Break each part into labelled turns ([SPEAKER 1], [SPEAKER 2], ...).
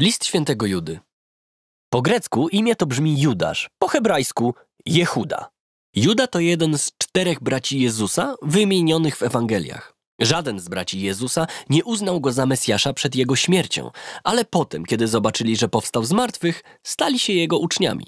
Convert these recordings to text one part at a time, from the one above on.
[SPEAKER 1] List świętego Judy. Po grecku imię to brzmi Judasz, po hebrajsku Jehuda. Juda to jeden z czterech braci Jezusa wymienionych w Ewangeliach. Żaden z braci Jezusa nie uznał go za Mesjasza przed jego śmiercią, ale potem, kiedy zobaczyli, że powstał z martwych, stali się jego uczniami.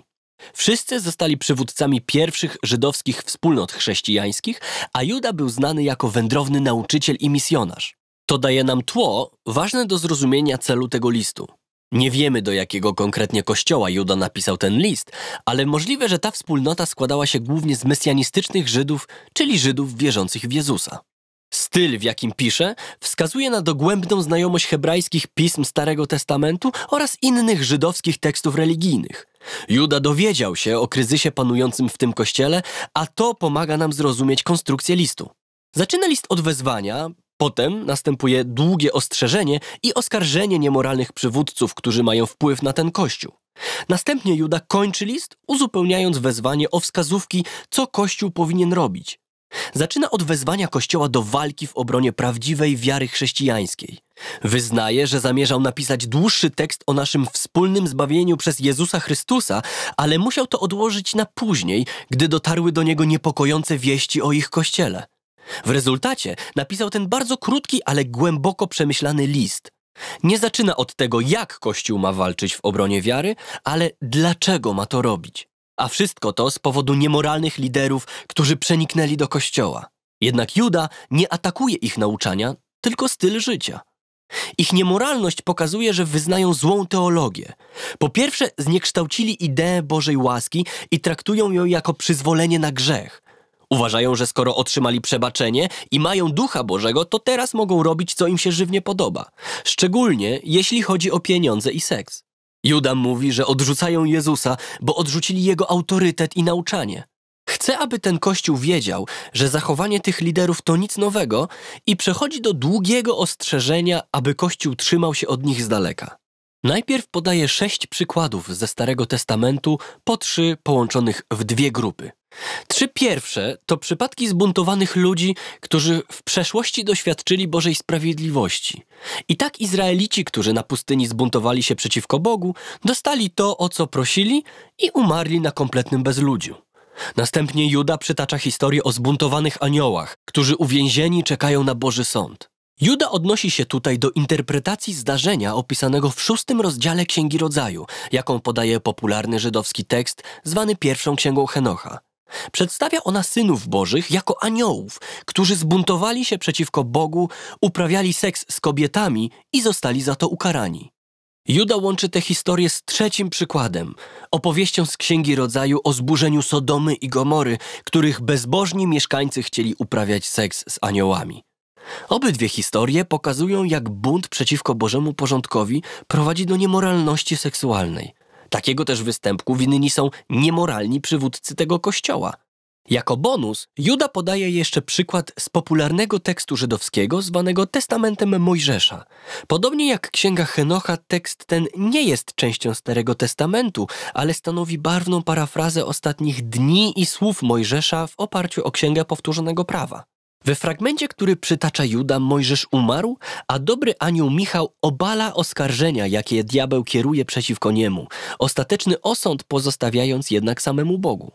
[SPEAKER 1] Wszyscy zostali przywódcami pierwszych żydowskich wspólnot chrześcijańskich, a Juda był znany jako wędrowny nauczyciel i misjonarz. To daje nam tło ważne do zrozumienia celu tego listu. Nie wiemy, do jakiego konkretnie kościoła Juda napisał ten list, ale możliwe, że ta wspólnota składała się głównie z mesjanistycznych Żydów, czyli Żydów wierzących w Jezusa. Styl, w jakim pisze, wskazuje na dogłębną znajomość hebrajskich pism Starego Testamentu oraz innych żydowskich tekstów religijnych. Juda dowiedział się o kryzysie panującym w tym kościele, a to pomaga nam zrozumieć konstrukcję listu. Zaczyna list od wezwania, Potem następuje długie ostrzeżenie i oskarżenie niemoralnych przywódców, którzy mają wpływ na ten kościół. Następnie Juda kończy list, uzupełniając wezwanie o wskazówki, co kościół powinien robić. Zaczyna od wezwania Kościoła do walki w obronie prawdziwej wiary chrześcijańskiej. Wyznaje, że zamierzał napisać dłuższy tekst o naszym wspólnym zbawieniu przez Jezusa Chrystusa, ale musiał to odłożyć na później, gdy dotarły do niego niepokojące wieści o ich kościele. W rezultacie napisał ten bardzo krótki, ale głęboko przemyślany list. Nie zaczyna od tego, jak Kościół ma walczyć w obronie wiary, ale dlaczego ma to robić. A wszystko to z powodu niemoralnych liderów, którzy przeniknęli do Kościoła. Jednak Juda nie atakuje ich nauczania, tylko styl życia. Ich niemoralność pokazuje, że wyznają złą teologię. Po pierwsze, zniekształcili ideę Bożej łaski i traktują ją jako przyzwolenie na grzech. Uważają, że skoro otrzymali przebaczenie i mają Ducha Bożego, to teraz mogą robić, co im się żywnie podoba. Szczególnie jeśli chodzi o pieniądze i seks. Juda mówi, że odrzucają Jezusa, bo odrzucili jego autorytet i nauczanie. Chce, aby ten kościół wiedział, że zachowanie tych liderów to nic nowego i przechodzi do długiego ostrzeżenia, aby kościół trzymał się od nich z daleka. Najpierw podaje sześć przykładów ze Starego Testamentu, po trzy połączonych w dwie grupy. Trzy pierwsze to przypadki zbuntowanych ludzi, którzy w przeszłości doświadczyli Bożej sprawiedliwości. I tak Izraelici, którzy na pustyni zbuntowali się przeciwko Bogu, dostali to, o co prosili i umarli na kompletnym bezludziu. Następnie Juda przytacza historię o zbuntowanych aniołach, którzy uwięzieni czekają na Boży sąd. Juda odnosi się tutaj do interpretacji zdarzenia opisanego w szóstym rozdziale Księgi Rodzaju, jaką podaje popularny żydowski tekst zwany pierwszą księgą Henocha. Przedstawia ona synów bożych jako aniołów, którzy zbuntowali się przeciwko Bogu, uprawiali seks z kobietami i zostali za to ukarani. Juda łączy tę historię z trzecim przykładem, opowieścią z Księgi Rodzaju o zburzeniu Sodomy i Gomory, których bezbożni mieszkańcy chcieli uprawiać seks z aniołami. Obydwie historie pokazują, jak bunt przeciwko Bożemu porządkowi prowadzi do niemoralności seksualnej. Takiego też występku winni są niemoralni przywódcy tego kościoła. Jako bonus, Juda podaje jeszcze przykład z popularnego tekstu żydowskiego zwanego Testamentem Mojżesza. Podobnie jak Księga Henocha, tekst ten nie jest częścią Starego Testamentu, ale stanowi barwną parafrazę ostatnich dni i słów Mojżesza w oparciu o Księgę Powtórzonego Prawa. We fragmencie, który przytacza Juda, Mojżesz umarł, a dobry anioł Michał obala oskarżenia, jakie diabeł kieruje przeciwko niemu, ostateczny osąd pozostawiając jednak samemu Bogu.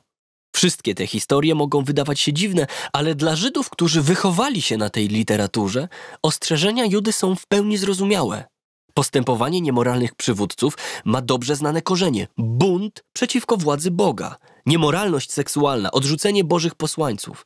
[SPEAKER 1] Wszystkie te historie mogą wydawać się dziwne, ale dla Żydów, którzy wychowali się na tej literaturze, ostrzeżenia Judy są w pełni zrozumiałe. Postępowanie niemoralnych przywódców ma dobrze znane korzenie bunt przeciwko władzy Boga, niemoralność seksualna, odrzucenie Bożych posłańców.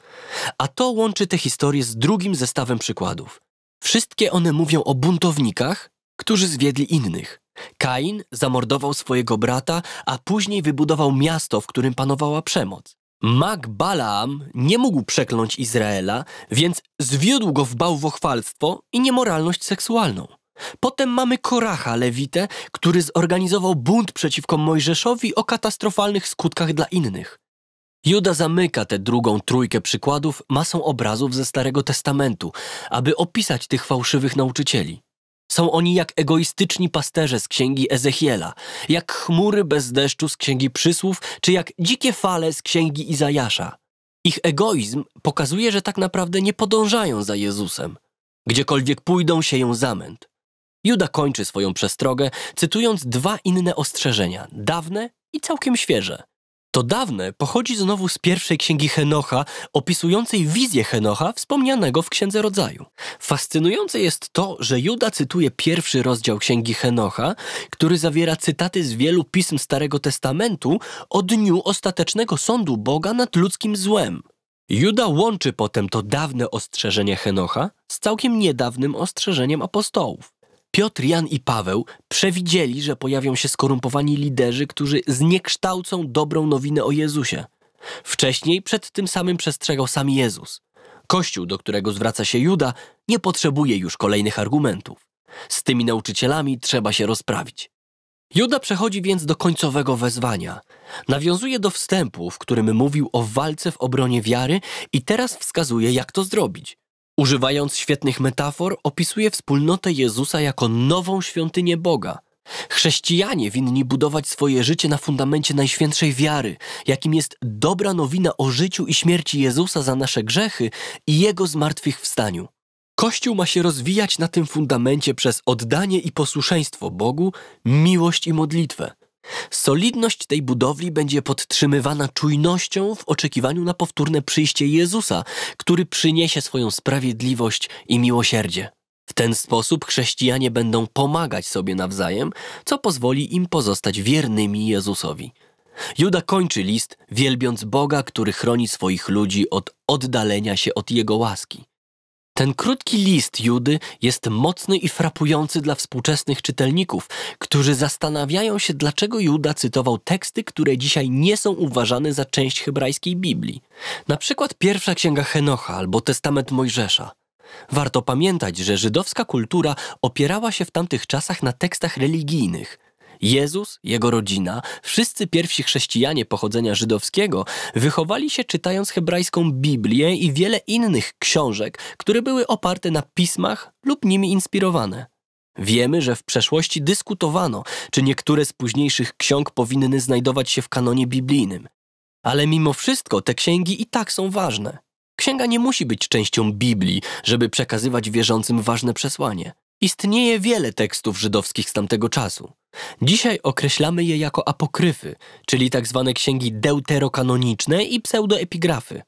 [SPEAKER 1] A to łączy te historie z drugim zestawem przykładów. Wszystkie one mówią o buntownikach, którzy zwiedli innych. Kain zamordował swojego brata, a później wybudował miasto, w którym panowała przemoc. Mag Balaam nie mógł przekląć Izraela, więc zwiódł go w bałwochwalstwo i niemoralność seksualną. Potem mamy Koracha Lewitę, który zorganizował bunt przeciwko Mojżeszowi o katastrofalnych skutkach dla innych. Juda zamyka tę drugą trójkę przykładów masą obrazów ze Starego Testamentu, aby opisać tych fałszywych nauczycieli. Są oni jak egoistyczni pasterze z księgi Ezechiela, jak chmury bez deszczu z księgi Przysłów, czy jak dzikie fale z księgi Izajasza. Ich egoizm pokazuje, że tak naprawdę nie podążają za Jezusem. Gdziekolwiek pójdą, sieją zamęt. Juda kończy swoją przestrogę, cytując dwa inne ostrzeżenia, dawne i całkiem świeże. To dawne pochodzi znowu z pierwszej księgi Henocha, opisującej wizję Henocha wspomnianego w Księdze Rodzaju. Fascynujące jest to, że Juda cytuje pierwszy rozdział księgi Henocha, który zawiera cytaty z wielu pism Starego Testamentu o dniu ostatecznego sądu Boga nad ludzkim złem. Juda łączy potem to dawne ostrzeżenie Henocha z całkiem niedawnym ostrzeżeniem apostołów. Piotr, Jan i Paweł przewidzieli, że pojawią się skorumpowani liderzy, którzy zniekształcą dobrą nowinę o Jezusie. Wcześniej przed tym samym przestrzegał sam Jezus. Kościół, do którego zwraca się Juda, nie potrzebuje już kolejnych argumentów. Z tymi nauczycielami trzeba się rozprawić. Juda przechodzi więc do końcowego wezwania. Nawiązuje do wstępu, w którym mówił o walce w obronie wiary i teraz wskazuje, jak to zrobić. Używając świetnych metafor, opisuje wspólnotę Jezusa jako nową świątynię Boga. Chrześcijanie winni budować swoje życie na fundamencie najświętszej wiary, jakim jest dobra nowina o życiu i śmierci Jezusa za nasze grzechy i Jego zmartwychwstaniu. Kościół ma się rozwijać na tym fundamencie przez oddanie i posłuszeństwo Bogu, miłość i modlitwę. Solidność tej budowli będzie podtrzymywana czujnością w oczekiwaniu na powtórne przyjście Jezusa, który przyniesie swoją sprawiedliwość i miłosierdzie. W ten sposób chrześcijanie będą pomagać sobie nawzajem, co pozwoli im pozostać wiernymi Jezusowi. Juda kończy list, wielbiąc Boga, który chroni swoich ludzi od oddalenia się od Jego łaski. Ten krótki list Judy jest mocny i frapujący dla współczesnych czytelników, którzy zastanawiają się, dlaczego Juda cytował teksty, które dzisiaj nie są uważane za część hebrajskiej Biblii. Na przykład pierwsza księga Henocha albo Testament Mojżesza. Warto pamiętać, że żydowska kultura opierała się w tamtych czasach na tekstach religijnych – Jezus, jego rodzina, wszyscy pierwsi chrześcijanie pochodzenia żydowskiego wychowali się czytając hebrajską Biblię i wiele innych książek, które były oparte na pismach lub nimi inspirowane. Wiemy, że w przeszłości dyskutowano, czy niektóre z późniejszych ksiąg powinny znajdować się w kanonie biblijnym. Ale mimo wszystko te księgi i tak są ważne. Księga nie musi być częścią Biblii, żeby przekazywać wierzącym ważne przesłanie. Istnieje wiele tekstów żydowskich z tamtego czasu. Dzisiaj określamy je jako apokryfy, czyli tzw. Tak księgi deuterokanoniczne i pseudoepigrafy.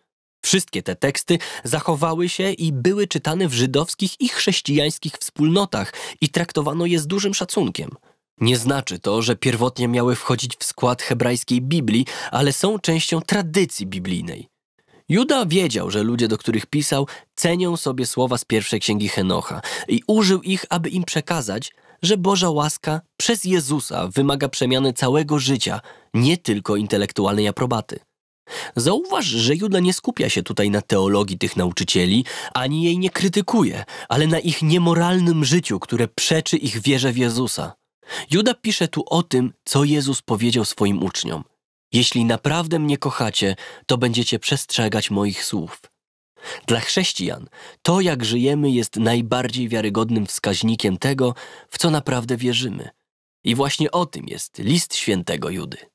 [SPEAKER 1] Wszystkie te teksty zachowały się i były czytane w żydowskich i chrześcijańskich wspólnotach i traktowano je z dużym szacunkiem. Nie znaczy to, że pierwotnie miały wchodzić w skład hebrajskiej Biblii, ale są częścią tradycji biblijnej. Juda wiedział, że ludzie, do których pisał, cenią sobie słowa z pierwszej księgi Henocha i użył ich, aby im przekazać, że Boża łaska przez Jezusa wymaga przemiany całego życia, nie tylko intelektualnej aprobaty. Zauważ, że Juda nie skupia się tutaj na teologii tych nauczycieli, ani jej nie krytykuje, ale na ich niemoralnym życiu, które przeczy ich wierze w Jezusa. Juda pisze tu o tym, co Jezus powiedział swoim uczniom. Jeśli naprawdę mnie kochacie, to będziecie przestrzegać moich słów. Dla chrześcijan to, jak żyjemy, jest najbardziej wiarygodnym wskaźnikiem tego, w co naprawdę wierzymy. I właśnie o tym jest list świętego Judy.